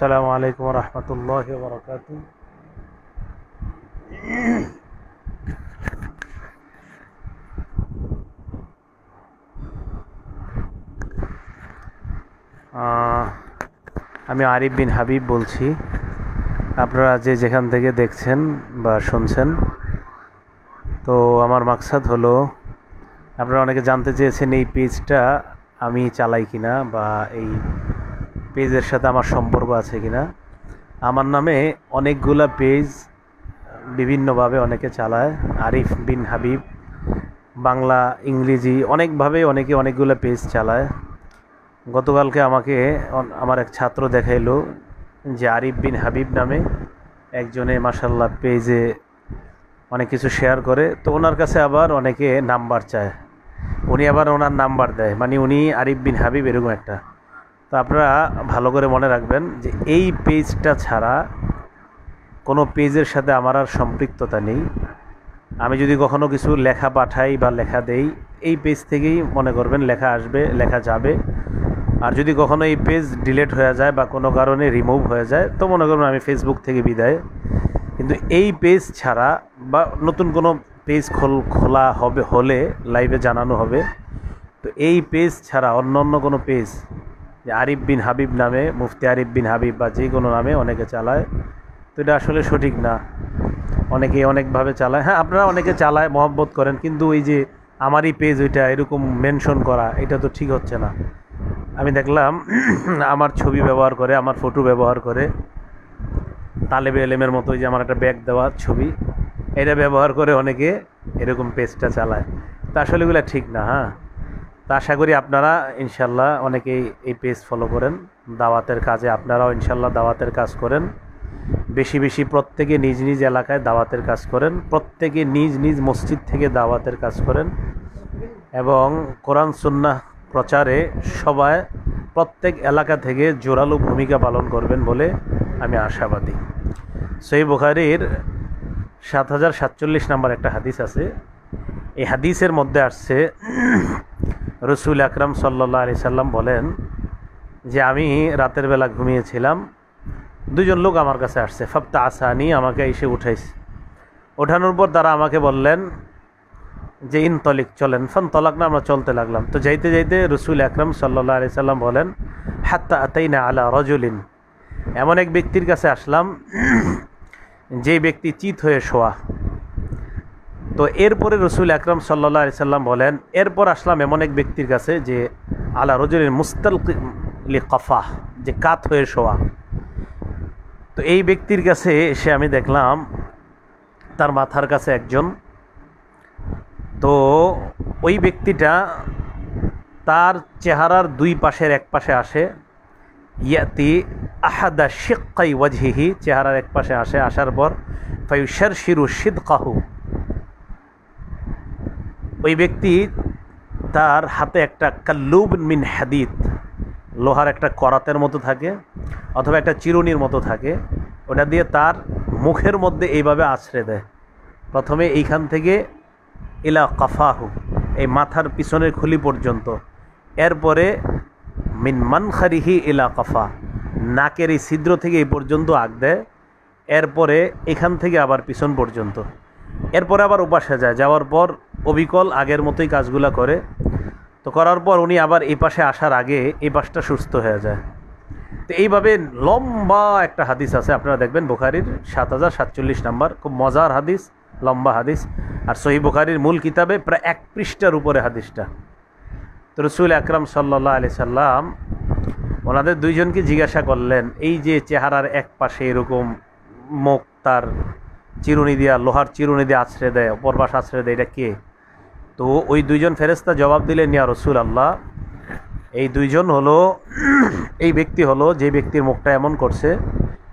আসসালামু আলাইকুম রহমতুল্লাহ বরকাত আমি আরিফ বিন হাবিব বলছি আপনারা যে যেখান থেকে দেখছেন বা শুনছেন তো আমার মাকসাদ হলো আপনারা অনেকে জানতে চেয়েছেন এই পেজটা আমি চালাই কিনা বা এই পেজের সাথে আমার সম্পর্ক আছে কিনা আমার নামে অনেকগুলা পেজ বিভিন্নভাবে অনেকে চালায় আরিফ বিন হাবিব বাংলা ইংরেজি অনেকভাবে অনেকে অনেকগুলো পেজ চালায় গতকালকে আমাকে আমার এক ছাত্র দেখাইলো যে আরিফ বিন হাবিব নামে একজনে মাসাল্লাহ পেজে অনেক কিছু শেয়ার করে তো ওনার কাছে আবার অনেকে নাম্বার চায় উনি আবার ওনার নাম্বার দেয় মানে উনি আরিফ বিন হাবিব এরকম একটা তো আপনারা ভালো করে মনে রাখবেন যে এই পেজটা ছাড়া কোনো পেজের সাথে আমার আর সম্পৃক্ততা নেই আমি যদি কখনো কিছু লেখা পাঠাই বা লেখা দেই এই পেজ থেকেই মনে করবেন লেখা আসবে লেখা যাবে আর যদি কখনো এই পেজ ডিলেট হয়ে যায় বা কোনো কারণে রিমুভ হয়ে যায় তো মনে করবেন আমি ফেসবুক থেকে বিদায় কিন্তু এই পেজ ছাড়া বা নতুন কোনো পেজ খোল খোলা হবে হলে লাইভে জানানো হবে তো এই পেজ ছাড়া অন্য অন্য কোনো পেজ যে আরিফ বিন হাবিব নামে মুফতি আরিফ বিন হাবিব বা যে কোনো নামে অনেকে চালায় তো এটা আসলে সঠিক না অনেকে অনেকভাবে চালায় হ্যাঁ আপনারা অনেকে চালায় মহব্বত করেন কিন্তু ওই যে আমারই পেজ ওইটা এরকম মেনশন করা এটা তো ঠিক হচ্ছে না আমি দেখলাম আমার ছবি ব্যবহার করে আমার ফটো ব্যবহার করে তালেবে এলেমের মতো ওই যে আমার একটা ব্যাগ দেওয়া ছবি এটা ব্যবহার করে অনেকে এরকম পেজটা চালায় তা আসলে এগুলো ঠিক না হ্যাঁ তা আশা করি আপনারা ইনশাল্লাহ অনেকেই এই পেজ ফলো করেন দাওয়াতের কাজে আপনারাও ইনশাল্লাহ দাওয়াতের কাজ করেন বেশি বেশি প্রত্যেকে নিজ নিজ এলাকায় দাওয়াতের কাজ করেন প্রত্যেকে নিজ নিজ মসজিদ থেকে দাওয়াতের কাজ করেন এবং কোরআন সুন্নাহ প্রচারে সবাই প্রত্যেক এলাকা থেকে জোরালো ভূমিকা পালন করবেন বলে আমি আশাবাদী সেই বুখারির সাত হাজার সাতচল্লিশ নাম্বার একটা হাদিস আছে এই হাদিসের মধ্যে আসছে রসুল আকরাম সাল্লা আলি সাল্লাম বলেন যে আমি রাতের বেলা ঘুমিয়েছিলাম দুজন লোক আমার কাছে আসছে ফাপ্তা আসানি আমাকে এসে উঠাইছে ওঠানোর পর তারা আমাকে বললেন যে ইন তলিক চলেন ফান তলাক না আমরা চলতে লাগলাম তো যাইতে যাইতে রসুল আকরম সাল্লা আলি সাল্লাম বলেন হাত্তা আতাই না আলা রজুলিন এমন এক ব্যক্তির কাছে আসলাম যে ব্যক্তি চিত হয়ে শোয়া তো এরপরে রসুল আকরম সাল্লা সাল্লাম বলেন এরপর আসলাম এমন এক ব্যক্তির কাছে যে আলা রজুল মুস্তালি কফা যে কাত হয়ে শোয়া তো এই ব্যক্তির কাছে এসে আমি দেখলাম তার মাথার কাছে একজন তো ওই ব্যক্তিটা তার চেহারার দুই পাশের এক পাশে আসে ইয়াতি আহাদা শিক্ষাই ওয়াজহিহি চেহারার এক পাশে আসে আসার পর ফাইউ শের শিরু সিদ কাহু ওই ব্যক্তি তার হাতে একটা কাল্লুব মিন হাদিদ লোহার একটা করাতের মতো থাকে অথবা একটা চিরুনির মতো থাকে ওটা দিয়ে তার মুখের মধ্যে এইভাবে আশ্রয় দেয় প্রথমে এইখান থেকে ইলা কাফাহু এই মাথার পিছনের খুলি পর্যন্ত এরপরে মিন মানখারিহি ইলা কফা নাকের এই ছিদ্র থেকে এই পর্যন্ত আগ দেয় এরপরে এখান থেকে আবার পিছন পর্যন্ত এরপরে আবার উপাসে যায় যাওয়ার পর অবিকল আগের মতোই কাজগুলা করে তো করার পর উনি আবার এই পাশে আসার আগে এই পাশটা সুস্থ হয়ে যায় তো এইভাবে লম্বা একটা হাদিস আছে আপনারা দেখবেন বুখারির সাত হাজার সাতচল্লিশ নাম্বার খুব মজার হাদিস লম্বা হাদিস আর সহি বুখারির মূল কিতাবে প্রায় এক পৃষ্ঠার উপরে হাদিসটা তো রসুল আকরাম সাল্লা আলি সাল্লাম ওনাদের দুইজনকে জিজ্ঞাসা করলেন এই যে চেহারার এক পাশে এরকম মুখ তার চিরুনি দিয়া লোহার চিরুনি দিয়ে আছড়ে দেয় অপর আশ্রয় আছড়ে দেয় এটা কে তো ওই দুইজন ফেরেস্তা জবাব দিলেন ইয়া রসুল আল্লাহ এই দুইজন হলো এই ব্যক্তি হলো যে ব্যক্তির মুখটা এমন করছে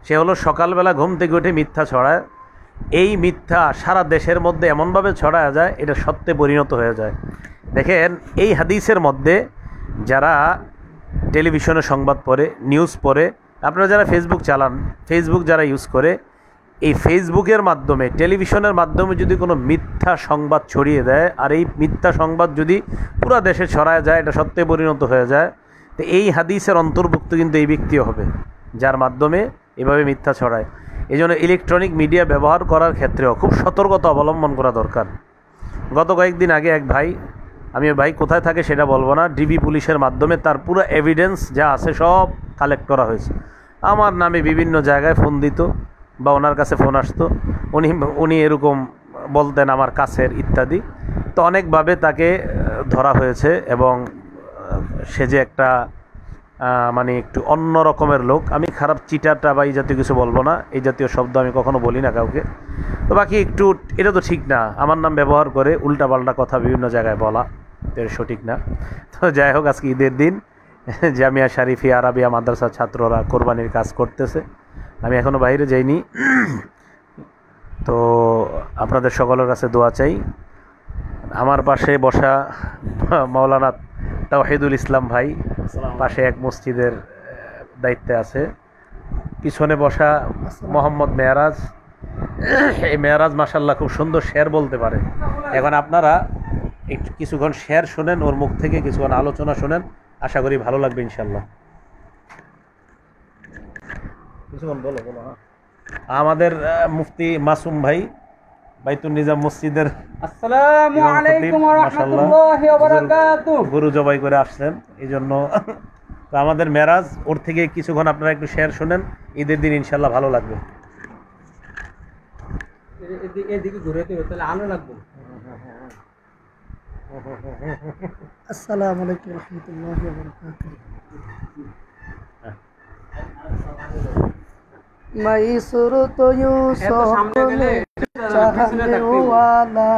সে হলো সকালবেলা ঘুম থেকে উঠে মিথ্যা ছড়ায় এই মিথ্যা সারা দেশের মধ্যে এমনভাবে ছড়ায় যায় এটা সত্যে পরিণত হয়ে যায় দেখেন এই হাদিসের মধ্যে যারা টেলিভিশনে সংবাদ পড়ে নিউজ পড়ে আপনারা যারা ফেসবুক চালান ফেসবুক যারা ইউজ করে এই ফেসবুকের মাধ্যমে টেলিভিশনের মাধ্যমে যদি কোনো মিথ্যা সংবাদ ছড়িয়ে দেয় আর এই মিথ্যা সংবাদ যদি পুরো দেশে ছড়ায় যায় এটা সত্যে পরিণত হয়ে যায় তো এই হাদিসের অন্তর্ভুক্ত কিন্তু এই ব্যক্তিও হবে যার মাধ্যমে এভাবে মিথ্যা ছড়ায় এই জন্য ইলেকট্রনিক মিডিয়া ব্যবহার করার ক্ষেত্রেও খুব সতর্কতা অবলম্বন করা দরকার গত কয়েকদিন আগে এক ভাই আমি ভাই কোথায় থাকে সেটা বলবো না ডিবি পুলিশের মাধ্যমে তার পুরো এভিডেন্স যা আছে সব কালেক্ট করা হয়েছে আমার নামে বিভিন্ন জায়গায় ফোন দিত বা ওনার কাছে ফোন আসতো উনি উনি এরকম বলতেন আমার কাছের ইত্যাদি তো অনেকভাবে তাকে ধরা হয়েছে এবং সে যে একটা মানে একটু অন্য রকমের লোক আমি খারাপ চিটাটা বা এই জাতীয় কিছু বলবো না এই জাতীয় শব্দ আমি কখনো বলি না কাউকে তো বাকি একটু এটা তো ঠিক না আমার নাম ব্যবহার করে উল্টাপাল্টা কথা বিভিন্ন জায়গায় বলা এর সঠিক না তো যাই হোক আজকে ঈদের দিন জামিয়া শারিফি আরবিয়া মাদ্রাসার ছাত্ররা কোরবানির কাজ করতেছে আমি এখনও বাইরে যাইনি তো আপনাদের সকলের কাছে দোয়া চাই আমার পাশে বসা মাওলানা তাওহিদুল ইসলাম ভাই পাশে এক মসজিদের দায়িত্বে আছে পিছনে বসা মোহাম্মদ মেয়ারাজ এই মেয়ারাজ মাসাল্লাহ খুব সুন্দর শের বলতে পারে এখন আপনারা একটু কিছুক্ষণ শের শোনেন ওর মুখ থেকে কিছুক্ষণ আলোচনা শোনেন আশা করি ভালো লাগবে ইনশাল্লাহ হ্যাঁ। আমাদের মুফতি মাসুম ভাই বাইতুল নিজাম মসজিদের আসসালামু আলাইকুম ওয়া রাহমাতুল্লাহি ওয়া বারাকাতুহু গুরু জবাই করে আসছেন এই জন্য তো আমাদের মেরাজ ওর থেকে কিছুক্ষণ আপনারা একটু শেয়ার শুনেন ঈদের দিন ইনশাল্লাহ ভালো লাগবে এদিকে ঘুরে তাহলে আলো লাগবে আসসালামু আলাইকুম রহমতুল্লাহ মাইসুর তো চাহনে ওয়ালা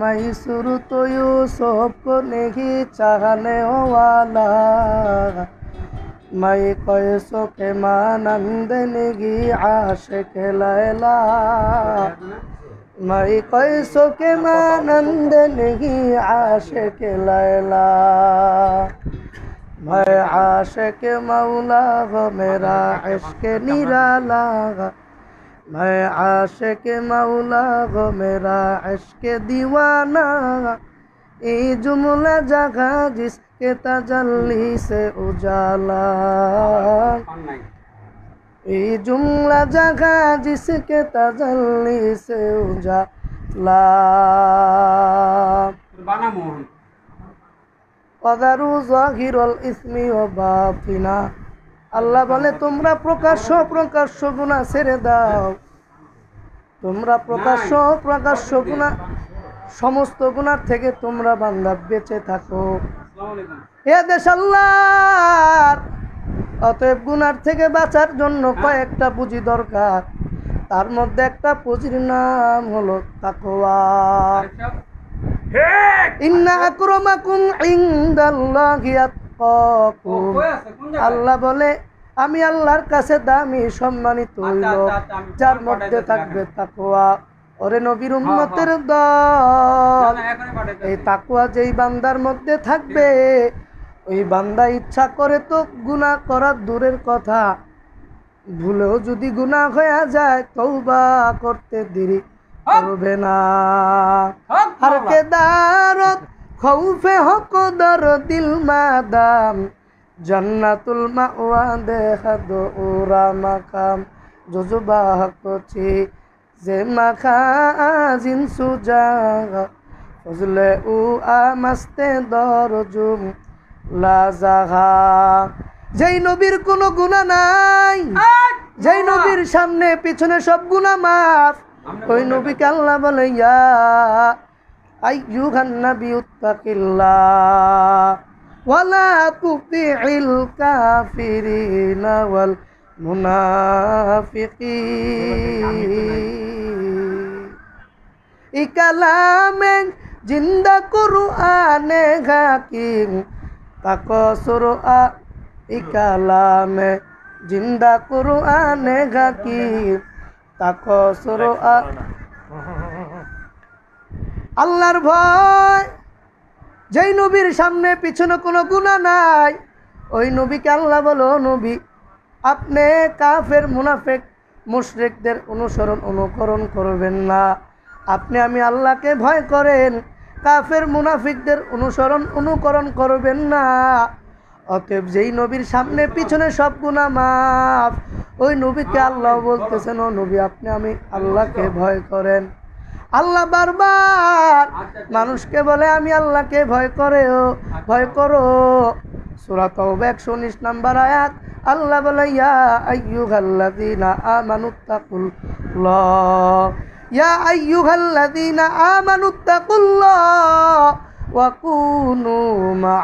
মাইসুর তো ইউসুফ কো চাহনে ওয়ালা মাই কয়সো কে মানন্দ নেগি আশিক লাইলা মাই কয়সো কে মানন্দ নেহি আশিক লাইলা मैं आशिक मौला हो मेरा इश्क निराला मैं आशिक मौला हो मेरा इश्क दीवाना ये जुमला जगह जिसके तजल्ली से उजाला ये जुमला जगह जिसके तजल्ली से उजाला ওয়াদারু জাহিরুল ইসমি ও বাফিনা আল্লাহ বলে তোমরা প্রকাশ্য প্রকাশ্য গুণা ছেড়ে দাও তোমরা প্রকাশ্য প্রকাশ্য গুণা সমস্ত গুণার থেকে তোমরা বান্দা বেঁচে থাকো হে দেশ আল্লাহ অতএব গুণার থেকে বাঁচার জন্য কয়েকটা পুঁজি দরকার তার মধ্যে একটা পুঁজির নাম হলো তাকোয়া ইন্না oh, আল্লাহ বলে আমি আল্লাহর কাছে দামি সম্মানিত আচ্ছা, আচ্ছা, আচ্ছা, যার মধ্যে থাকবে তাকুয়া ওরে নবীর হ্যাঁ, উন্মতের হ্যাঁ। দল এই তাকুয়া যেই বান্দার মধ্যে থাকবে ওই বান্দা ইচ্ছা করে তো গুণা করার দূরের কথা ভুলেও যদি গুণা হয়ে যায় তৌবা করতে দেরি করবে না আর কেদারত খৌফে হক দর দিল মাদাম জন্নাতুল মাওয়া দেখা দো ওরা মাকাম জজবা কচি যে মাখা জিন সুজা ফজলে উ আমাস্তে দরজুম লাজাহা যেই নবীর কোনো গুণা নাই যেই নবীর সামনে পিছনে সব গুণা মাফ ওই নবীকে আল্লাহ বলে ইয়া আই ইউহান নবী উত্তাকিল্লাহ ওয়ালা তুতিল কাফিরিন ওয়াল মুনাফিকিন ইকালামে জিন্দা কুরআনে হাকিম তাকসুর আ ইকালামে জিন্দা কুরআনে হাকিম আল্লাহর ভয় যেই নবীর সামনে পিছনে কোনো গুণা নাই ওই নবীকে আল্লাহ বলো নবী আপনি কাফের মুনাফেক মুশরেকদের অনুসরণ অনুকরণ করবেন না আপনি আমি আল্লাহকে ভয় করেন কাফের মুনাফিকদের অনুসরণ অনুকরণ করবেন না অতএব যেই নবীর সামনে পিছনে সব গুণা মাফ ওই নবীকে আল্লাহ বলতেছেন ও নবী আপনি আমি আল্লাহকে ভয় করেন আল্লাহ বারবার মানুষকে বলে আমি আল্লাহকে ভয় করে ও ভয় করো সুরাত একশো উনিশ নাম্বার আয়াত আল্লাহ বলে ইয়া আইয়ুহাল্লাযীনা ল ইয়া আইয়ুহাল্লাযীনা আমানুত্তাকুল্লাহ ওয়া কুনু মা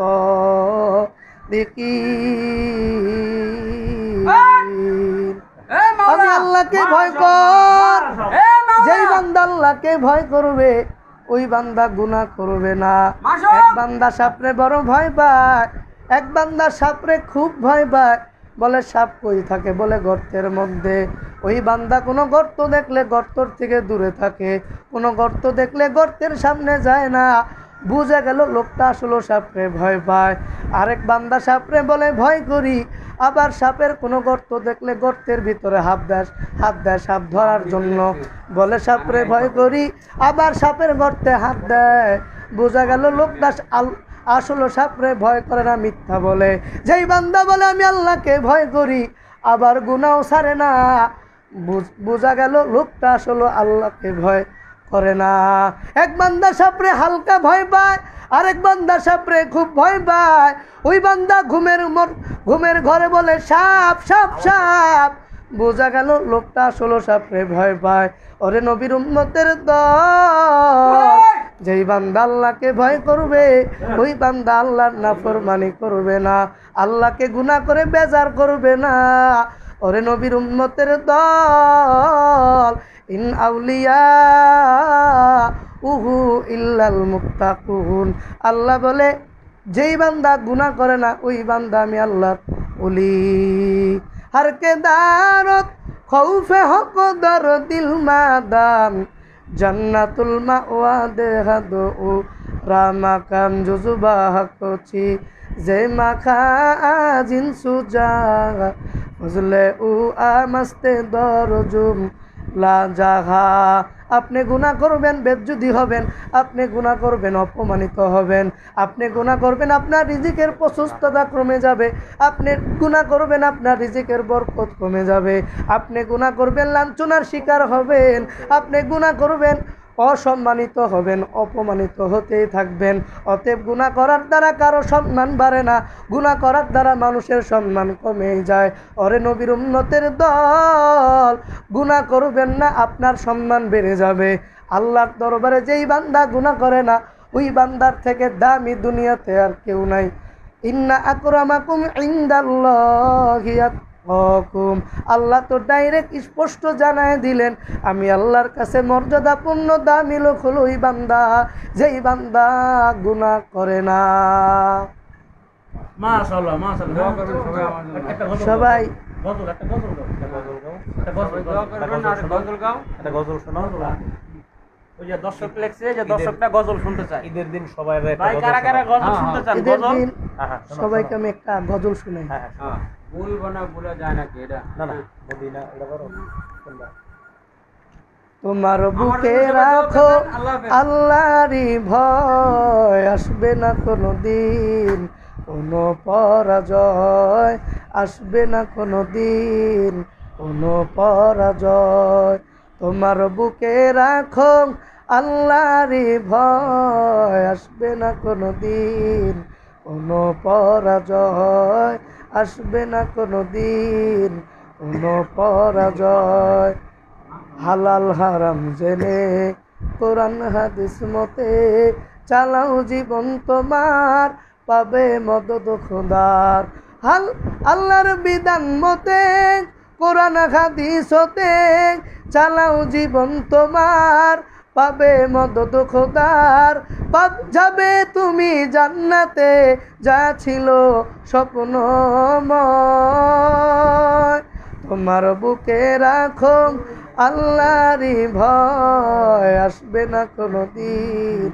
আল্লাহকে ভয় কর যেই বান্দা আল্লাহকে ভয় করবে ওই বান্দা গুণা করবে না এক বান্দা সাপরে বড় ভয় পায় এক বান্দা সাপরে খুব ভয় পায় বলে সাপ কই থাকে বলে গর্তের মধ্যে ওই বান্দা কোনো গর্ত দেখলে গর্তর থেকে দূরে থাকে কোনো গর্ত দেখলে গর্তের সামনে যায় না বোঝা গেল লোকটা আসলো সাপরে ভয় পায় আরেক বান্দা সাপরে বলে ভয় করি আবার সাপের কোনো গর্ত দেখলে গর্তের ভিতরে হাফ দেয় হাত দেয় সাপ ধরার জন্য বলে সাপরে ভয় করি আবার সাপের গর্তে হাত দেয় বোঝা গেল লোকটা আল আসলো সাপরে ভয় করে না মিথ্যা বলে যেই বান্দা বলে আমি আল্লাহকে ভয় করি আবার গুনাও সারে না বোঝা গেল লোকটা আসলো আল্লাহকে ভয় করে না এক বান্দা সাপড়ে হালকা ভয় পায় আরেক বান্দা সাপড়ে খুব ভয় পায় ওই বান্দা ঘুমের ঘুমের ঘরে বলে সাপ সাপ সাপ বোঝা গেল লোকটা আসলো সাপড়ে ভয় পায় ওরে নবীর উন্মতের দ যেই বান্দা আল্লাহকে ভয় করবে ওই বান্দা আল্লাহর ফরমানি করবে না আল্লাহকে গুণা করে বেজার করবে না ওরে নবীর উন্মতের দল ইন আউলিয়া উহু ইল্লাল মুক্তাকুন আল্লাহ বলে যেই বান্দা গুণা করে না ওই বান্দা আমি আল্লাহর উলি কে দারত খৌফে হক দর দিল মা দাম জান্নাতুল মা ওয়া দেহাদ ও রামা কাম জুজুবা হকছি যে মাখা জিনসু যা বুঝলে উ আমাস্তে জুম লাজাহা আপনি গুণা করবেন বেদযুদি হবেন আপনি গুণা করবেন অপমানিত হবেন আপনি গুণা করবেন আপনার রিজিকের প্রশস্ততা কমে যাবে আপনি গুণা করবেন আপনার রিজিকের বরকত কমে যাবে আপনি গুণা করবেন লাঞ্ছনার শিকার হবেন আপনি গুণা করবেন অসম্মানিত হবেন অপমানিত হতেই থাকবেন অতএব গুণা করার দ্বারা কারো সম্মান বাড়ে না গুণা করার দ্বারা মানুষের সম্মান কমেই যায় অরে নবীর উন্নতের দল গুণা করবেন না আপনার সম্মান বেড়ে যাবে আল্লাহর দরবারে যেই বান্দা গুণা করে না ওই বান্দার থেকে দামি দুনিয়াতে আর কেউ নাই ইন্না আকরামাকুম ইন্দাল্লাহিয়াত হকুম আল্লাহ তো ডাইরেক্ট স্পষ্ট জানায় দিলেন আমি আল্লাহর কাছে মর্যাদাপূর্ণ দামি লোক হলো ওই বান্দা যেই বান্দা গুণা করে না সবাই কারা কারা গজল হ্যাঁ, হ্যাঁ, সবাইকে আমি একটা গজল শুনে হ্যাঁ, হ্যাঁ ভুলবো না ভুলা যায় নাকি এটা না না বলি না এটা করো তোমার বুকে রাখো আল্লাহরই ভয় আসবে না কোনো দিন কোনো পরাজয় আসবে না কোনো দিন কোনো পরাজয় তোমার বুকে রাখো আল্লাহরই ভয় আসবে না কোনো দিন কোনো পরাজয় আসবে না কোনো দিন কোনো পরাজয় হালাল হারাম জেনে কোরআন হাদিস মতে চালাও জীবন তোমার পাবে মদত খোদার হাল আল্লাহর বিধান মতে কোরআন হাদিস হতে চালাও জীবন তোমার পাবে মদত খোদার পাপ যাবে তুমি জান্নাতে যা ছিল স্বপ্ন তোমার বুকে রাখো আল্লাহরই ভয় আসবে না কোনো দিন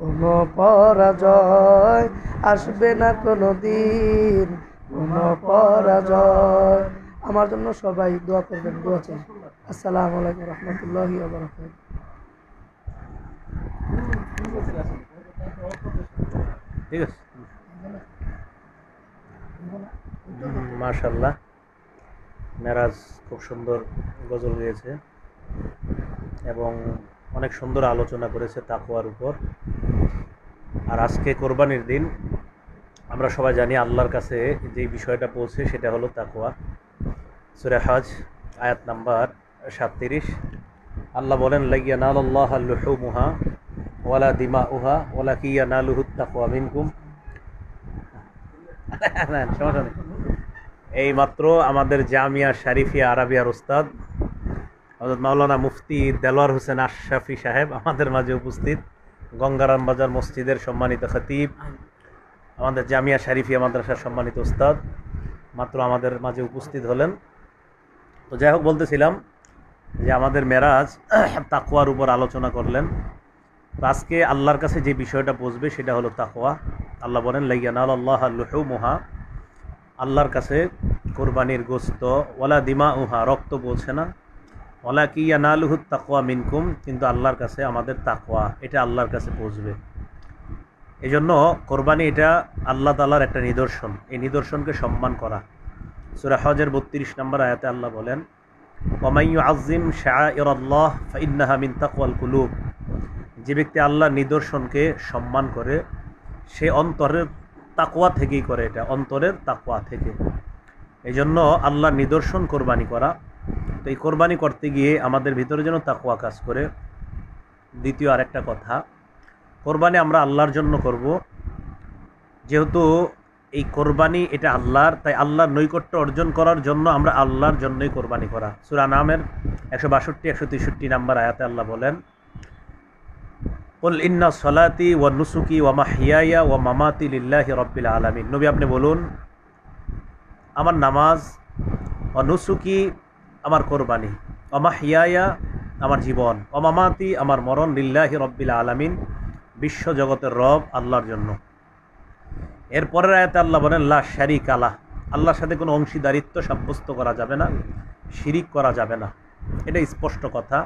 কোনো পরাজয় আসবে না কোনো দিন কোনো পরাজয় আমার জন্য সবাই দোয়া করবেন দোয়া চাই আসসালামু আলাইকুম রহমতুল্লাহ ঠিক আছে মেরাজ খুব সুন্দর গজল গিয়েছে এবং অনেক সুন্দর আলোচনা করেছে তাকুয়ার উপর আর আজকে কোরবানির দিন আমরা সবাই জানি আল্লাহর কাছে যে বিষয়টা পৌঁছে সেটা হলো তাকুয়া সুরে আয়াত নাম্বার সাতত্রিশ আল্লাহ বলেন লাগিয়া নাল্লাহ আল্লুহ মুহা ওয়ালা দিমা উহা ওলা কিয়া না লুহুত্তা মিনকুম সমস্যা এই মাত্র আমাদের জামিয়া শারিফিয়া আরাবিয়ার উস্তাদ অর্থাৎ মাওলানা মুফতি দেলোয়ার হোসেন আশরাফি সাহেব আমাদের মাঝে উপস্থিত গঙ্গারাম বাজার মসজিদের সম্মানিত খতিব আমাদের জামিয়া শারিফিয়া মাদ্রাসার সম্মানিত ওস্তাদ মাত্র আমাদের মাঝে উপস্থিত হলেন তো যাই হোক বলতেছিলাম যে আমাদের মেরাজ তাকুয়ার উপর আলোচনা করলেন তো আজকে আল্লাহর কাছে যে বিষয়টা বসবে সেটা হলো তাকোয়া আল্লাহ বলেন লাইয়ানাল আল্লাহ লুহু মুহা আল্লাহর কাছে কোরবানির গোস্ত ওলা দিমা উহা রক্ত বলছে না ওলা কিয়া নালুহু তাকোয়া মিনকুম কিন্তু আল্লাহর কাছে আমাদের তাকোয়া এটা আল্লাহর কাছে বসবে এই জন্য কোরবানি এটা আল্লাহ তালার একটা নিদর্শন এই নিদর্শনকে সম্মান করা সুরা হজের বত্রিশ নম্বর আয়াতে আল্লাহ বলেন কমাইউ আজিম শাহ ইর আল্লাহ ফাইন্নাহা মিন তাকওয়াল কুলুব যে ব্যক্তি আল্লাহর নিদর্শনকে সম্মান করে সে অন্তরের তাকুয়া থেকেই করে এটা অন্তরের তাকুয়া থেকে এই জন্য আল্লাহর নিদর্শন কোরবানি করা তো এই কোরবানি করতে গিয়ে আমাদের ভিতরে যেন তাকুয়া কাজ করে দ্বিতীয় আরেকটা কথা কোরবানি আমরা আল্লাহর জন্য করব যেহেতু এই কোরবানি এটা আল্লাহর তাই আল্লাহর নৈকট্য অর্জন করার জন্য আমরা আল্লাহর জন্যই কোরবানি করা সুরা নামের একশো বাষট্টি একশো তেষট্টি নাম্বার আয়াতে আল্লাহ বলেন উল ইন্না সলাতি ওয়া নুসুকি ওয়া মাহিয়ায়া ওয়া মামাতি লিল্লাহি রব্বিল আলমিন নবী আপনি বলুন আমার নামাজ ও নুসুকি আমার কোরবানি অমাহিয়ায়া আমার জীবন অমামাতি আমার মরণ লিল্লাহি রব্বিল আলমিন বিশ্বজগতের রব আল্লাহর জন্য এরপরের আয়তে আল্লাহ বলেন লা শারিক আলাহ আল্লাহর সাথে কোনো অংশীদারিত্ব সাব্যস্ত করা যাবে না শিরিক করা যাবে না এটা স্পষ্ট কথা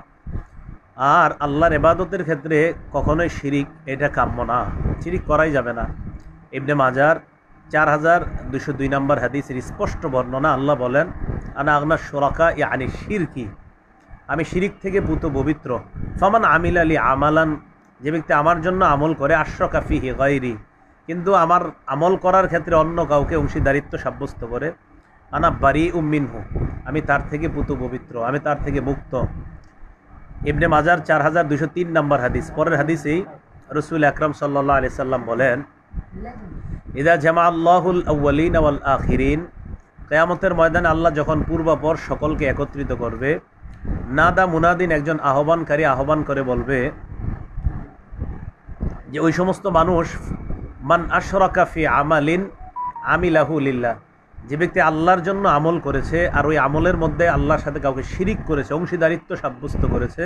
আর আল্লাহর এবাদতের ক্ষেত্রে কখনোই শিরিক এটা কাম্য না শিরিক করাই যাবে না এমনি মাজার চার হাজার দুশো দুই নম্বর হাদিসের স্পষ্ট বর্ণনা আল্লাহ বলেন আনা আগনা সোরাকা ই আনি শিরকি আমি শিরিক থেকে পুত পবিত্র ফমান আমিল আলী আমালান যে ব্যক্তি আমার জন্য আমল করে আশ্রকাফি হেগাইরি কিন্তু আমার আমল করার ক্ষেত্রে অন্য কাউকে অংশীদারিত্ব সাব্যস্ত করে আনা উম্মিন হু আমি তার থেকে পুত পবিত্র আমি তার থেকে মুক্ত ইবনে মাজার চার হাজার দুশো তিন নম্বর হাদিস পরের হাদিসেই রসুল আকরম সাল্লাহ আলি সাল্লাম বলেন ইদা জামা আল্লাহুল আউ্লিন আউল আখিরিন কেয়ামতের ময়দানে আল্লাহ যখন পূর্বাপর সকলকে একত্রিত করবে নাদা মুনাদিন একজন আহ্বানকারী আহ্বান করে বলবে যে ওই সমস্ত মানুষ মান আশরাকা ফি আমালিন আমিলাহুলিল্লাহ যে ব্যক্তি আল্লাহর জন্য আমল করেছে আর ওই আমলের মধ্যে আল্লাহর সাথে কাউকে শিরিক করেছে অংশীদারিত্ব সাব্যস্ত করেছে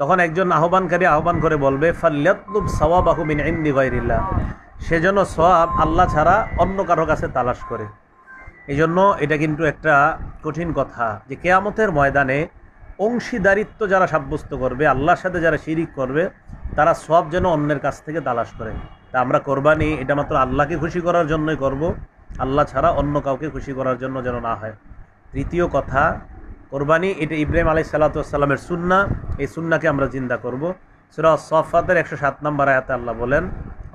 তখন একজন আহ্বানকারী আহ্বান করে বলবে ফাল্লাতুব সওয়াব আহমিন ইন্দি গাইরিল্লা সেজন্য সওয়াব আল্লাহ ছাড়া অন্য কারো কাছে তালাশ করে এই জন্য এটা কিন্তু একটা কঠিন কথা যে কেয়ামতের ময়দানে অংশীদারিত্ব যারা সাব্যস্ত করবে আল্লাহর সাথে যারা শিরিক করবে তারা সব যেন অন্যের কাছ থেকে তালাশ করে তা আমরা করবানি এটা মাত্র আল্লাহকে খুশি করার জন্যই করব আল্লাহ ছাড়া অন্য কাউকে খুশি করার জন্য যেন না হয় তৃতীয় কথা কোরবানি এটা ইব্রাহিম আলি সাল্লাতামের সুন্না এই সুন্নাকে আমরা জিন্দা করব সুরা সফাতের একশো সাত নম্বর আয়াতে আল্লাহ বলেন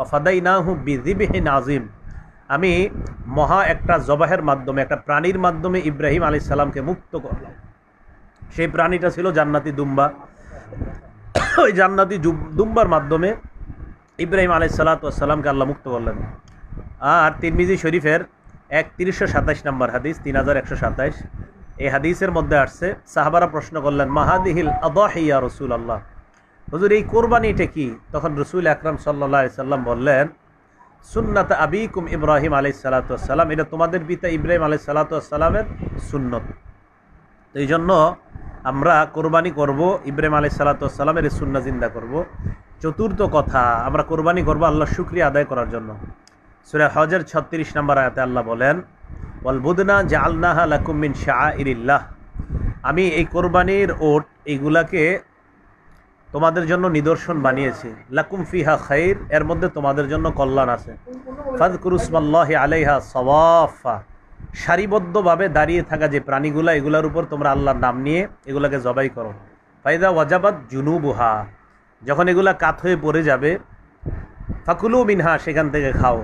অফাদাই না হু আজিম আমি মহা একটা জবাহের মাধ্যমে একটা প্রাণীর মাধ্যমে ইব্রাহিম আলি সাল্লামকে মুক্ত করলাম সেই প্রাণীটা ছিল জান্নাতি দুম্বা ওই জান্নাতি দুম্বার মাধ্যমে ইব্রাহিম সাল্লা সাল্লামকে আল্লাহ মুক্ত করলেন আর তিরমিজি শরীফের এক তিরিশশো সাতাইশ নম্বর হাদিস তিন হাজার একশো সাতাইশ এই হাদিসের মধ্যে আসছে সাহাবারা প্রশ্ন করলেন মাহাদিহিল আদহিয়া রসুল আল্লাহ হজুর এই কোরবানিটা কি তখন রসুল আকরাম সাল্লা সাল্লাম বললেন সুননাত আবিকুম ইব্রাহিম আলি সালাতাম এটা তোমাদের পিতা ইব্রাহিম আলি সালাতামের সুন্নত এই জন্য আমরা কোরবানি করব ইব্রাহিম আলি সালাতামের সুন্না জিন্দা করব চতুর্থ কথা আমরা কোরবানি করব আল্লাহ শুক্রিয়া আদায় করার জন্য সুরে হজের ছত্রিশ নম্বর আয়াতে আল্লাহ বলেন ওয়ালবুদনা যে আল্লাহা লাকুমিন শাহ ইরিল্লাহ আমি এই কোরবানির ওট এইগুলাকে তোমাদের জন্য নিদর্শন বানিয়েছি লাকুম ফিহা খাইর এর মধ্যে তোমাদের জন্য কল্যাণ আছে ফাদ কুরুসমাল্লাহ আলাইহা সওয়াফা সারিবদ্ধভাবে দাঁড়িয়ে থাকা যে প্রাণীগুলা এগুলার উপর তোমরা আল্লাহর নাম নিয়ে এগুলাকে জবাই করো ফাইদা ওয়াজাবাদ জুনুবুহা যখন এগুলা কাত হয়ে পড়ে যাবে ফাকুলু মিনহা সেখান থেকে খাও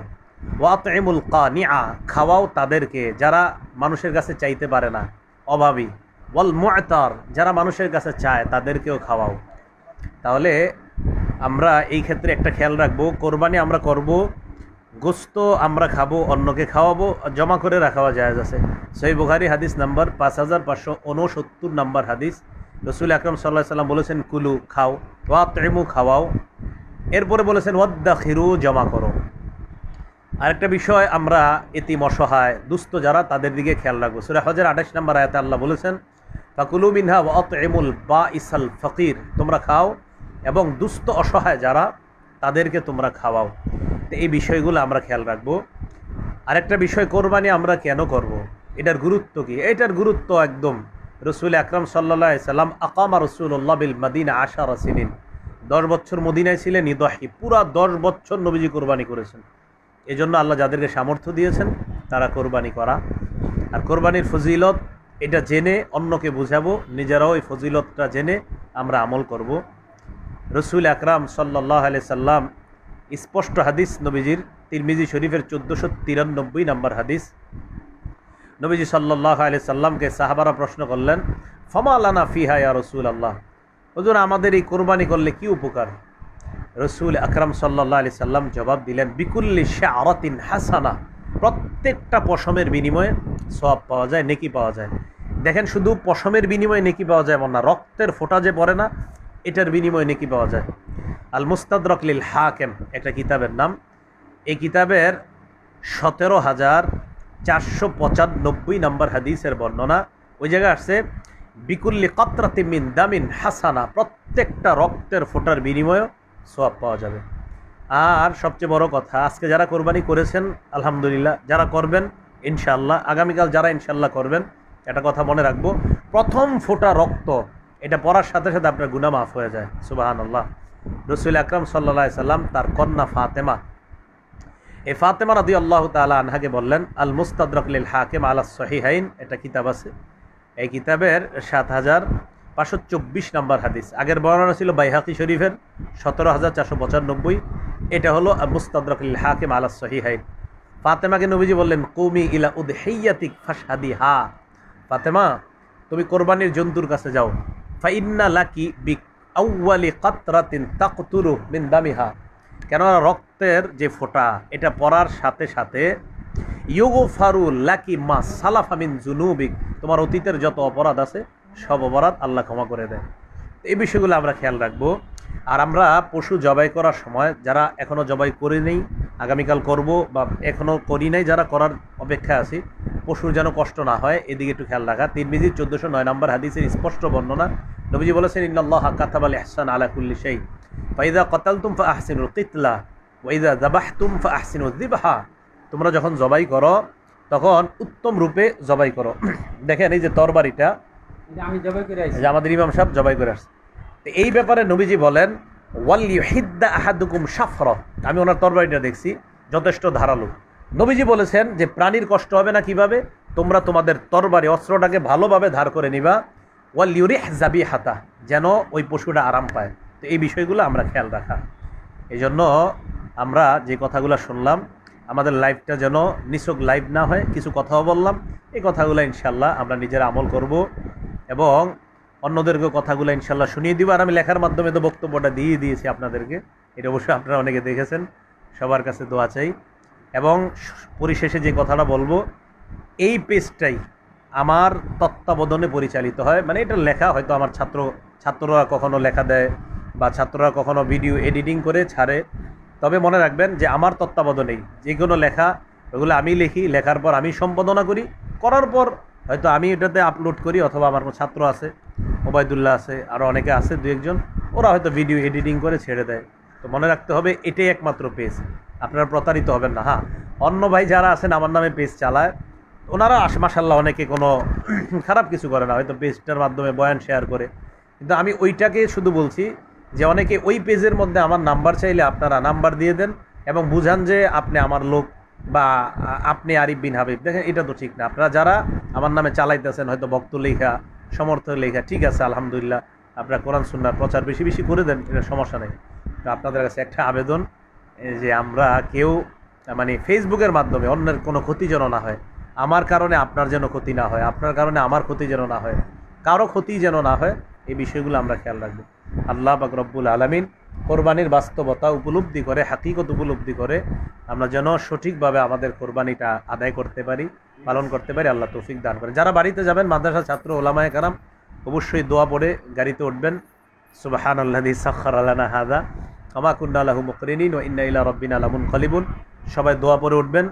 ওয়াতএমুল কানিয়া খাওয়াও তাদেরকে যারা মানুষের কাছে চাইতে পারে না অভাবী ওয়াল মুআতার যারা মানুষের কাছে চায় তাদেরকেও খাওয়াও তাহলে আমরা এই ক্ষেত্রে একটা খেয়াল রাখবো কোরবানি আমরা করব গোস্ত আমরা খাবো অন্যকে খাওয়াবো জমা করে রাখাওয়া যায় আছে সই বুখারি হাদিস নাম্বার পাঁচ হাজার পাঁচশো উনসত্তর নাম্বার হাদিস রসুল আকরম সাল্লাহ সাল্লাম বলেছেন কুলু খাও ওয়া তেমু খাওয়াও এরপরে বলেছেন ওয়াদ্দা খিরু জমা করো আরেকটা বিষয় আমরা এতিম অসহায় দুস্থ যারা তাদের দিকে খেয়াল রাখবো সুরে হজের আঠাশ নম্বর আয়াতে আল্লাহ বলেছেন ফাকুলু মিনহা অত এমুল বা ইসাল ফকির তোমরা খাও এবং দুস্থ অসহায় যারা তাদেরকে তোমরা খাওয়াও তো এই বিষয়গুলো আমরা খেয়াল রাখবো আরেকটা বিষয় কোরবানি আমরা কেন করব। এটার গুরুত্ব কি এটার গুরুত্ব একদম রসুল আকরাম সাল্লা সাল্লাম আকামা রসুল্লাহ বিল মাদিনা আশা রাসিন দশ বছর মদিনায় ছিলেন ইদাহি পুরা দশ বছর নবীজি কোরবানি করেছেন এজন্য আল্লাহ যাদেরকে সামর্থ্য দিয়েছেন তারা কোরবানি করা আর কোরবানির ফজিলত এটা জেনে অন্যকে বুঝাবো নিজেরাও এই ফজিলতটা জেনে আমরা আমল করব রসুল আকরাম সাল্লাহ আলি সাল্লাম স্পষ্ট হাদিস নবীজির তিরমিজি শরীফের চোদ্দোশো তিরানব্বই নম্বর হাদিস নবীজি সাল্লাহ আলি সাল্লামকে সাহাবারা প্রশ্ন করলেন ফমা আলানা ফিহা ইয়া রসুল আল্লাহ ওজন আমাদের এই কোরবানি করলে কি উপকার রসুল আকরাম সাল্লা আলি সাল্লাম জবাব দিলেন বিকুল্লি আরতিন হাসানা প্রত্যেকটা পশমের বিনিময়ে সব পাওয়া যায় নেকি পাওয়া যায় দেখেন শুধু পশমের বিনিময়ে নেকি পাওয়া যায় এমন না রক্তের ফোটা যে পড়ে না এটার বিনিময়ে নেকি পাওয়া যায় আল মুস্তাদ রকলিল হাকেম একটা কিতাবের নাম এই কিতাবের সতেরো হাজার চারশো পঁচানব্বই নম্বর হাদিসের বর্ণনা ওই জায়গায় আসছে বিকুল্লি কত্রাতিমিন দামিন হাসানা প্রত্যেকটা রক্তের ফোটার বিনিময়ে সোয়াব পাওয়া যাবে আর সবচেয়ে বড় কথা আজকে যারা কোরবানি করেছেন আলহামদুলিল্লাহ যারা করবেন ইনশাআল্লাহ আগামীকাল যারা ইনশাল্লাহ করবেন একটা কথা মনে রাখবো প্রথম ফোটা রক্ত এটা পড়ার সাথে সাথে আপনার গুনা মাফ হয়ে যায় সুবাহান আল্লাহ রসুল আকরম সাল্লা সাল্লাম তার কন্যা ফাতেমা এই ফাতেমা রাদি আল্লাহ তালা আনহাকে বললেন আল মুস্তাদরকলিল হাকিম আলা সহিহাইন এটা কিতাব আছে এই কিতাবের সাত হাজার পাঁচশো চব্বিশ নম্বর হাদিস আগের বর্ণনা ছিল বাইহাকি শরীফের সতেরো হাজার চারশো পঁচানব্বই এটা হলো মুস্তাদরকিল হাকিম সহি হাই ফাতেমাকে নবীজি বললেন কৌমি ইলা উদ হেয়াতিক ফাসাদি হা ফাতেমা তুমি কোরবানির জন্তুর কাছে যাও ফাইন্না লাকি বিক আউ্বালি কাতরাতিন তাকতুরু মিন হা কেননা রক্তের যে ফোঁটা এটা পড়ার সাথে সাথে ইয়োগো ফারু লাকি মা সালাফামিন জুনুবিক তোমার অতীতের যত অপরাধ আছে সব অপরাধ আল্লাহ ক্ষমা করে দেয় এই বিষয়গুলো আমরা খেয়াল রাখবো আর আমরা পশু জবাই করার সময় যারা এখনও জবাই করে নেই আগামীকাল করব বা এখনও করি নাই যারা করার অপেক্ষা আছি পশুর যেন কষ্ট না হয় এদিকে একটু খেয়াল রাখা তিন তিরমিজি চোদ্দোশো নয় নম্বর হাদিসের স্পষ্ট বর্ণনা নবীজি বলেছেন ইন্নআল্লাহ কাতাব হাসান আহসান আলাকুল্লি সেই ফাইদা কতাল তুমফা আহসিন কিতলা ওয়াইদা জাবাহ তুমফা উদ্দিবাহা তোমরা যখন জবাই করো তখন উত্তম রূপে জবাই করো দেখেন এই যে তরবারিটা আমাদের ইমাম সাহেব জবাই করে আসছে তো এই ব্যাপারে নবীজি বলেন ওয়াল ইউহিদ্দা আহাদুকুম সাফর আমি ওনার তরবারিটা দেখছি যথেষ্ট ধারালো নবীজি বলেছেন যে প্রাণীর কষ্ট হবে না কিভাবে তোমরা তোমাদের তরবারি অস্ত্রটাকে ভালোভাবে ধার করে নিবা ওয়াল ইউরিহ জাবি হাতা যেন ওই পশুটা আরাম পায় তো এই বিষয়গুলো আমরা খেয়াল রাখা এই জন্য আমরা যে কথাগুলো শুনলাম আমাদের লাইফটা যেন নিছক লাইভ না হয় কিছু কথাও বললাম এই কথাগুলো ইনশাল্লাহ আমরা নিজেরা আমল করব এবং অন্যদেরকে কথাগুলো ইনশাল্লাহ শুনিয়ে দিব আর আমি লেখার মাধ্যমে তো বক্তব্যটা দিয়ে দিয়েছি আপনাদেরকে এটা অবশ্যই আপনারা অনেকে দেখেছেন সবার কাছে দোয়া চাই এবং পরিশেষে যে কথাটা বলবো এই পেজটাই আমার তত্ত্বাবধানে পরিচালিত হয় মানে এটা লেখা হয়তো আমার ছাত্র ছাত্ররা কখনো লেখা দেয় বা ছাত্ররা কখনো ভিডিও এডিটিং করে ছাড়ে তবে মনে রাখবেন যে আমার তত্ত্বাবধানেই যে কোনো লেখা ওগুলো আমি লিখি লেখার পর আমি সম্পাদনা করি করার পর হয়তো আমি এটাতে আপলোড করি অথবা আমার কোনো ছাত্র আছে ওবায়দুল্লাহ আছে আরও অনেকে আছে দু একজন ওরা হয়তো ভিডিও এডিটিং করে ছেড়ে দেয় তো মনে রাখতে হবে এটাই একমাত্র পেজ আপনারা প্রতারিত হবেন না হ্যাঁ অন্য ভাই যারা আছেন আমার নামে পেজ চালায় ওনারা আসে মাসাল্লাহ অনেকে কোনো খারাপ কিছু করে না হয়তো পেজটার মাধ্যমে বয়ান শেয়ার করে কিন্তু আমি ওইটাকে শুধু বলছি যে অনেকে ওই পেজের মধ্যে আমার নাম্বার চাইলে আপনারা নাম্বার দিয়ে দেন এবং বুঝান যে আপনি আমার লোক বা আপনি আরিফ বিন হাবিব দেখেন এটা তো ঠিক না আপনারা যারা আমার নামে চালাইতেছেন হয়তো ভক্ত লেখা সমর্থক লেখা ঠিক আছে আলহামদুলিল্লাহ আপনারা কোরআন সুন্নার প্রচার বেশি বেশি করে দেন এটা সমস্যা নেই তো আপনাদের কাছে একটা আবেদন যে আমরা কেউ মানে ফেসবুকের মাধ্যমে অন্যের কোনো ক্ষতি যেন না হয় আমার কারণে আপনার যেন ক্ষতি না হয় আপনার কারণে আমার ক্ষতি যেন না হয় কারো ক্ষতি যেন না হয় এই বিষয়গুলো আমরা খেয়াল রাখবো আল্লাহ বাকরবুল আলমিন কোরবানির বাস্তবতা উপলব্ধি করে হাকিকত উপলব্ধি করে আমরা যেন সঠিকভাবে আমাদের কোরবানিটা আদায় করতে পারি পালন করতে পারি আল্লাহ তৌফিক দান করে যারা বাড়িতে যাবেন মাদ্রাসা ছাত্র ওলামায় কারাম অবশ্যই দোয়া পড়ে গাড়িতে উঠবেন সুবাহান আল্লাহি সাক্ষর আল্লাহ হাদা আমাকুন্না আল্লাহ মুকরিনিন ও ইন্না ইলা রব্বিন আলমুন কলিবুন সবাই দোয়া পরে উঠবেন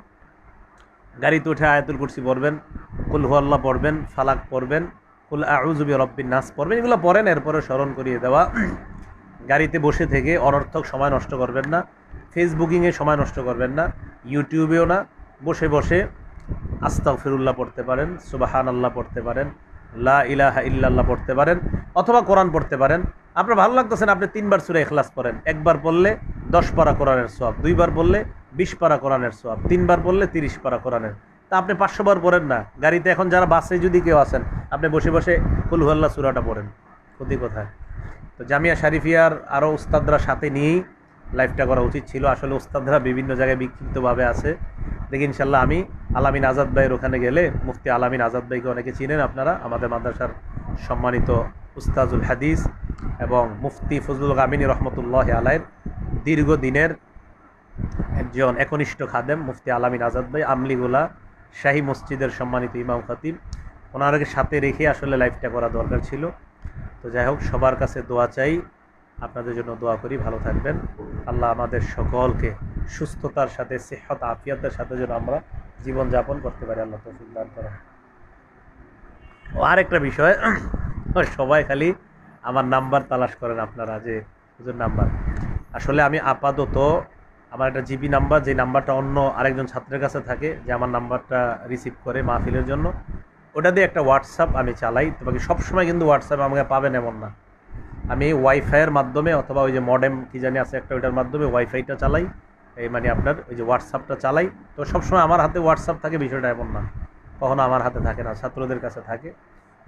গাড়িতে উঠে আয়াতুল কুরসি পড়বেন কুল আল্লাহ পড়বেন ফালাক পড়বেন কুল আউজুবি রব্বিন নাস পড়বেন এগুলো পড়েন এরপরে স্মরণ করিয়ে দেওয়া গাড়িতে বসে থেকে অনর্থক সময় নষ্ট করবেন না ফেসবুকিংয়ে সময় নষ্ট করবেন না ইউটিউবেও না বসে বসে আস্তাও ফিরুল্লাহ পড়তে পারেন সুবাহান আল্লাহ পড়তে পারেন লা ইলাহা ইল্লাল্লাহ পড়তে পারেন অথবা কোরআন পড়তে পারেন আপনার ভালো লাগতেছেন আপনি তিনবার সুরে এখলাস পড়েন একবার পড়লে দশ পারা কোরআনের সোয়াব দুইবার বললে বিশ পারা কোরআনের সোয়াব তিনবার বললে তিরিশ পারা কোরআনের তা আপনি পাঁচশো বার পড়েন না গাড়িতে এখন যারা বাসে যদি কেউ আসেন আপনি বসে বসে কুলহুল্লাহ সুরাটা পড়েন ক্ষতি কোথায় তো জামিয়া শারিফিয়ার আরও উস্তাদরা সাথে নিয়েই লাইফটা করা উচিত ছিল আসলে উস্তাদরা বিভিন্ন জায়গায় বিক্ষিপ্তভাবে আছে দেখি ইনশাল্লাহ আমি আলামিন আজাদ ভাইয়ের ওখানে গেলে মুফতি আলামিন আজাদ ভাইকে অনেকে চিনেন আপনারা আমাদের মাদ্রাসার সম্মানিত উস্তাজুল হাদিস এবং মুফতি ফজলুল গামিনী রহমতুল্লাহ আলাইয়ের দীর্ঘদিনের একজন একনিষ্ঠ খাদেম মুফতি আলামিন আজাদ ভাই আমলিগুলা শাহী মসজিদের সম্মানিত ইমাম খাতিব ওনারকে সাথে রেখে আসলে লাইফটা করা দরকার ছিল তো যাই হোক সবার কাছে দোয়া চাই আপনাদের জন্য দোয়া করি ভালো থাকবেন আল্লাহ আমাদের সকলকে সুস্থতার সাথে সেহত আফিয়াতের সাথে যেন আমরা জীবনযাপন করতে পারি আল্লাহ তৌফিক দান করেন ও আরেকটা বিষয় সবাই খালি আমার নাম্বার তালাশ করেন আপনারা যে হুজুর নাম্বার আসলে আমি আপাতত আমার একটা জিবি নাম্বার যে নাম্বারটা অন্য আরেকজন ছাত্রের কাছে থাকে যে আমার নাম্বারটা রিসিভ করে মাহফিলের জন্য ওটা দিয়ে একটা হোয়াটসঅ্যাপ আমি চালাই তোমাকে সবসময় কিন্তু হোয়াটসঅ্যাপে আমাকে পাবেন এমন না আমি ওয়াইফাইয়ের মাধ্যমে অথবা ওই যে মডেম কী জানি আছে একটা ওইটার মাধ্যমে ওয়াইফাইটা চালাই এই মানে আপনার ওই যে হোয়াটসঅ্যাপটা চালাই তো সবসময় আমার হাতে হোয়াটসঅ্যাপ থাকে বিষয়টা এমন না কখনো আমার হাতে থাকে না ছাত্রদের কাছে থাকে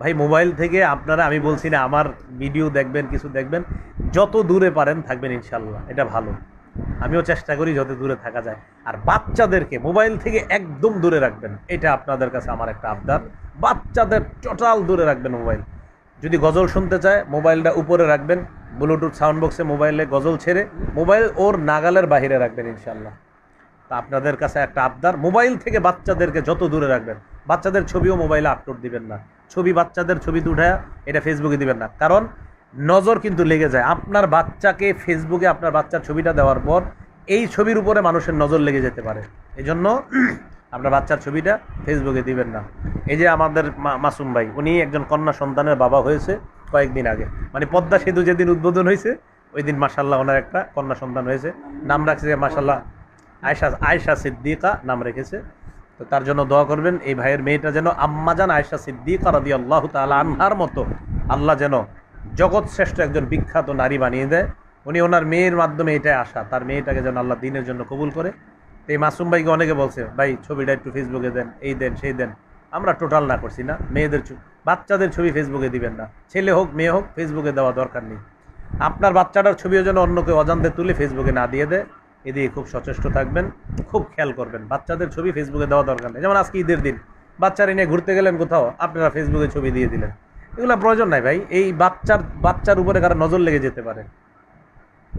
ভাই মোবাইল থেকে আপনারা আমি বলছি না আমার ভিডিও দেখবেন কিছু দেখবেন যত দূরে পারেন থাকবেন ইনশাল্লাহ এটা ভালো আমিও চেষ্টা করি যত দূরে থাকা যায় আর বাচ্চাদেরকে মোবাইল থেকে একদম দূরে রাখবেন এটা আপনাদের কাছে আমার একটা আবদার বাচ্চাদের টোটাল দূরে রাখবেন মোবাইল যদি গজল শুনতে চায় মোবাইলটা উপরে রাখবেন ব্লুটুথ সাউন্ড বক্সে মোবাইলে গজল ছেড়ে মোবাইল ওর নাগালের বাহিরে রাখবেন ইনশাল্লাহ তা আপনাদের কাছে একটা আবদার মোবাইল থেকে বাচ্চাদেরকে যত দূরে রাখবেন বাচ্চাদের ছবিও মোবাইলে আপলোড দিবেন না ছবি বাচ্চাদের ছবি উঠায় এটা ফেসবুকে দিবেন না কারণ নজর কিন্তু লেগে যায় আপনার বাচ্চাকে ফেসবুকে আপনার বাচ্চার ছবিটা দেওয়ার পর এই ছবির উপরে মানুষের নজর লেগে যেতে পারে এজন্য আপনার বাচ্চার ছবিটা ফেসবুকে দিবেন না এই যে আমাদের মাসুম ভাই উনি একজন কন্যা সন্তানের বাবা হয়েছে কয়েকদিন আগে মানে পদ্মা সেতু যেদিন উদ্বোধন হয়েছে ওই দিন মাসাল্লাহ ওনার একটা কন্যা সন্তান হয়েছে নাম রাখছে মাসাল্লাহ আয়সা আয়সা সিদ্দিকা নাম রেখেছে তো তার জন্য দোয়া করবেন এই ভাইয়ের মেয়েটা যেন আম্মাজান আয়সা সিদ্দিকা রাদি আল্লাহ তালা আনহার মতো আল্লাহ যেন জগৎ শ্রেষ্ঠ একজন বিখ্যাত নারী বানিয়ে দেয় উনি ওনার মেয়ের মাধ্যমে এটাই আসা তার মেয়েটাকে যেন আল্লাহ দিনের জন্য কবুল করে এই মাসুম ভাইকে অনেকে বলছে ভাই ছবিটা একটু ফেসবুকে দেন এই দেন সেই দেন আমরা টোটাল না করছি না মেয়েদের বাচ্চাদের ছবি ফেসবুকে দিবেন না ছেলে হোক মেয়ে হোক ফেসবুকে দেওয়া দরকার নেই আপনার বাচ্চাটার ছবিও যেন অন্যকে অজান্তে তুলে ফেসবুকে না দিয়ে দেয় এদিকে খুব সচেষ্ট থাকবেন খুব খেয়াল করবেন বাচ্চাদের ছবি ফেসবুকে দেওয়া দরকার নেই যেমন আজকে ঈদের দিন বাচ্চারা নিয়ে ঘুরতে গেলেন কোথাও আপনারা ফেসবুকে ছবি দিয়ে দিলেন এগুলো প্রয়োজন নাই ভাই এই বাচ্চার বাচ্চার উপরে কারো নজর লেগে যেতে পারে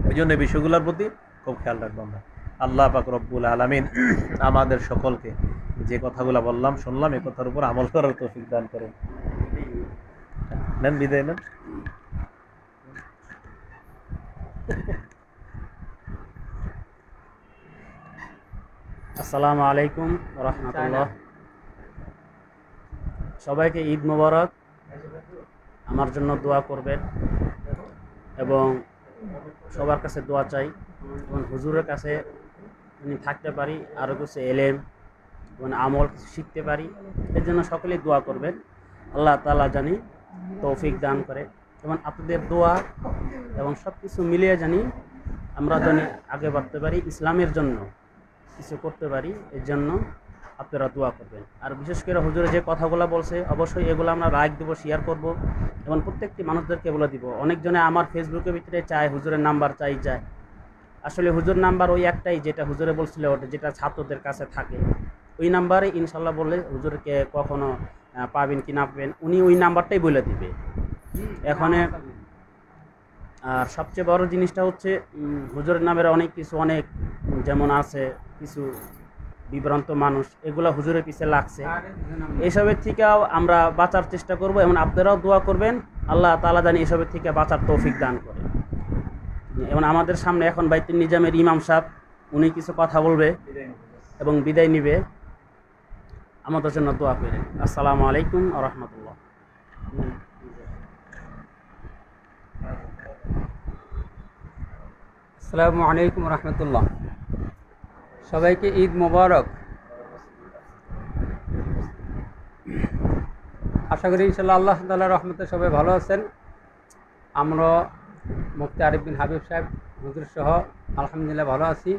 ওই জন্য এই বিষয়গুলোর প্রতি খুব খেয়াল রাখবো আমরা আল্লাহ পাক রব্বুল আলমিন আমাদের সকলকে যে কথাগুলো বললাম শুনলাম এই কথার উপর আমল করার তৌফিক দান করেন নেন বিদায় নেন আসসালামু আলাইকুম রহমতুল্লাহ সবাইকে ঈদ মোবারক আমার জন্য দোয়া করবেন এবং সবার কাছে দোয়া চাই এবং হুজুরের কাছে আমি থাকতে পারি আরও কিছু এলেম এবং আমল কিছু শিখতে পারি এর জন্য সকলে দোয়া করবেন আল্লাহ তালা জানি তৌফিক দান করে এবং আপনাদের দোয়া এবং সব কিছু মিলিয়ে জানি আমরা জানি আগে বাড়তে পারি ইসলামের জন্য কিছু করতে পারি এর জন্য আপনারা দোয়া করবেন আর বিশেষ করে হুজুরে যে কথাগুলো বলছে অবশ্যই এগুলো আমরা লাইক দেবো শেয়ার করব এবং প্রত্যেকটি মানুষদেরকে এগুলো দিব অনেকজনে আমার ফেসবুকের ভিতরে চায় হুজুরের নাম্বার চাই যায় আসলে হুজুর নাম্বার ওই একটাই যেটা হুজুরে বলছিল ওটা যেটা ছাত্রদের কাছে থাকে ওই নাম্বারে ইনশাল্লাহ বললে হুজুরকে কখনো পাবেন কি না পাবেন উনি ওই নাম্বারটাই বলে দিবে এখানে আর সবচেয়ে বড় জিনিসটা হচ্ছে হুজুরের নামের অনেক কিছু অনেক যেমন আছে কিছু বিভ্রান্ত মানুষ এগুলো হুজুরের পিছে লাগছে এসবের থেকেও আমরা বাঁচার চেষ্টা করব এবং আপনারাও দোয়া করবেন আল্লাহ তালা জানি এসবের থেকে বাঁচার তৌফিক দান করে এবং আমাদের সামনে এখন বাইতুল নিজামের ইমাম সাহেব উনি কিছু কথা বলবে এবং বিদায় নিবে আমাদের জন্য দোয়া করেন আসসালামু আলাইকুম রহমতুল্লাহ আসসালামু আলাইকুম রহমতুল্লাহ সবাইকে ঈদ মোবারক আশা করি ইনশাল্লাহ আল্লাহ তাল্লাহ রহমতে সবাই ভালো আছেন আমরা মুফতি আরিফ বিন হাবিব সাহেব হুজুর সহ আলহামদুলিল্লাহ ভালো আছি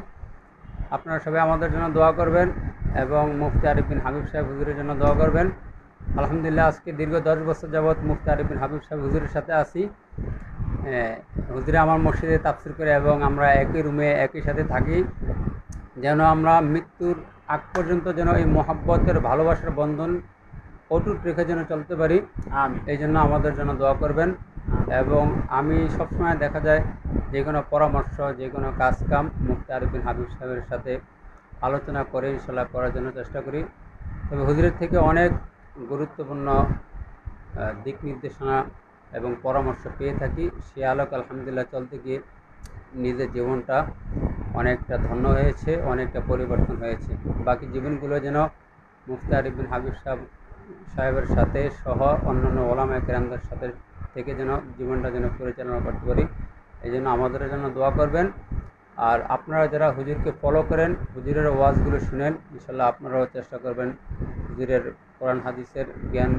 আপনারা সবাই আমাদের জন্য দোয়া করবেন এবং মুফতি আরিফ বিন হাবিব সাহেব হুজুরের জন্য দোয়া করবেন আলহামদুলিল্লাহ আজকে দীর্ঘ দশ বছর যাবৎ মুফতি আরিফ বিন হাবিব সাহেব হুজুরের সাথে আছি হুজুরে আমার মসজিদে তাফসির করে এবং আমরা একই রুমে একই সাথে থাকি যেন আমরা মৃত্যুর আগ পর্যন্ত যেন এই মহাব্বতের ভালোবাসার বন্ধন অটুট রেখে যেন চলতে পারি এই জন্য আমাদের জন্য দোয়া করবেন এবং আমি সবসময় দেখা যায় যে কোনো পরামর্শ যে কোনো কাজকাম মুক্তি আরবিন হাবিব সাহেবের সাথে আলোচনা করে ইনশাল্লাহ করার জন্য চেষ্টা করি তবে হুজুরের থেকে অনেক গুরুত্বপূর্ণ দিক নির্দেশনা এবং পরামর্শ পেয়ে থাকি সে আলোক আলহামদুলিল্লাহ চলতে গিয়ে নিজের জীবনটা অনেকটা ধন্য হয়েছে অনেকটা পরিবর্তন হয়েছে বাকি জীবনগুলো যেন মুফতি ইবিন হাবিব সাহেব সাহেবের সাথে সহ অন্যান্য ওলামা কেরামদের সাথে থেকে যেন জীবনটা যেন পরিচালনা করতে পারি এই জন্য আমাদের জন্য দোয়া করবেন আর আপনারা যারা হুজুরকে ফলো করেন হুজুরের ওয়াজগুলো শুনেন ইনশাল্লাহ আপনারাও চেষ্টা করবেন হুজুরের কোরআন হাদিসের জ্ঞান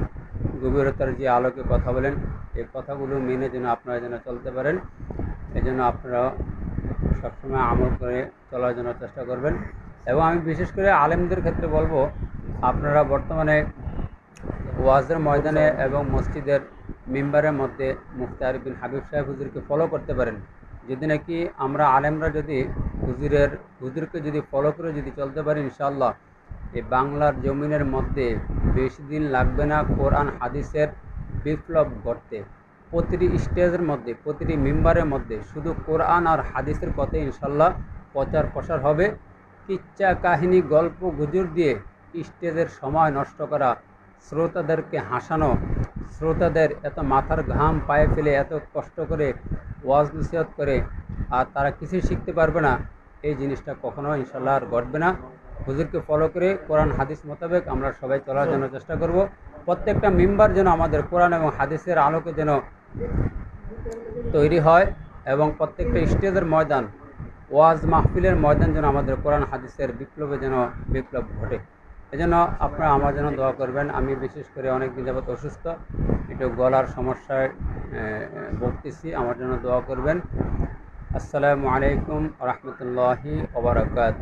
গভীরতার যে আলোকে কথা বলেন এই কথাগুলো মেনে যেন আপনারা যেন চলতে পারেন এই জন্য আপনারা সবসময় আমল করে চলার জন্য চেষ্টা করবেন এবং আমি বিশেষ করে আলেমদের ক্ষেত্রে বলবো আপনারা বর্তমানে ওয়াজের ময়দানে এবং মসজিদের মেম্বারের মধ্যে মুফতি আরিফিন হাবিব সাহেব হুজুরকে ফলো করতে পারেন যদি নাকি আমরা আলেমরা যদি হুজুরের হুজুরকে যদি ফলো করে যদি চলতে পারি ইনশাল্লাহ এই বাংলার জমিনের মধ্যে বেশি দিন লাগবে না কোরআন হাদিসের বিপ্লব ঘটতে প্রতিটি স্টেজের মধ্যে প্রতিটি মেম্বারের মধ্যে শুধু কোরআন আর হাদিসের পথে ইনশাল্লাহ প্রচার প্রসার হবে কিচ্ছা কাহিনী গল্প গুজুর দিয়ে স্টেজের সময় নষ্ট করা শ্রোতাদেরকে হাসানো শ্রোতাদের এত মাথার ঘাম পায়ে ফেলে এত কষ্ট করে ওয়াজ নসিহত করে আর তারা কিছুই শিখতে পারবে না এই জিনিসটা কখনো ইনশাল্লাহ আর ঘটবে না হুজুরকে ফলো করে কোরআন হাদিস মোতাবেক আমরা সবাই চলার জন্য চেষ্টা করব প্রত্যেকটা মেম্বার যেন আমাদের কোরআন এবং হাদিসের আলোকে যেন তৈরি হয় এবং প্রত্যেকটা স্টেজের ময়দান ওয়াজ মাহফিলের ময়দান যেন আমাদের কোরআন হাদিসের বিপ্লবে যেন বিপ্লব ঘটে এজন্য আপনারা আমার জন্য দোয়া করবেন আমি বিশেষ করে অনেক দিন যাবৎ অসুস্থ একটু গলার সমস্যায় ভুগতেছি আমার জন্য দোয়া করবেন আসসালামু আলাইকুম রহমতুল্লাহি ওবরাকাত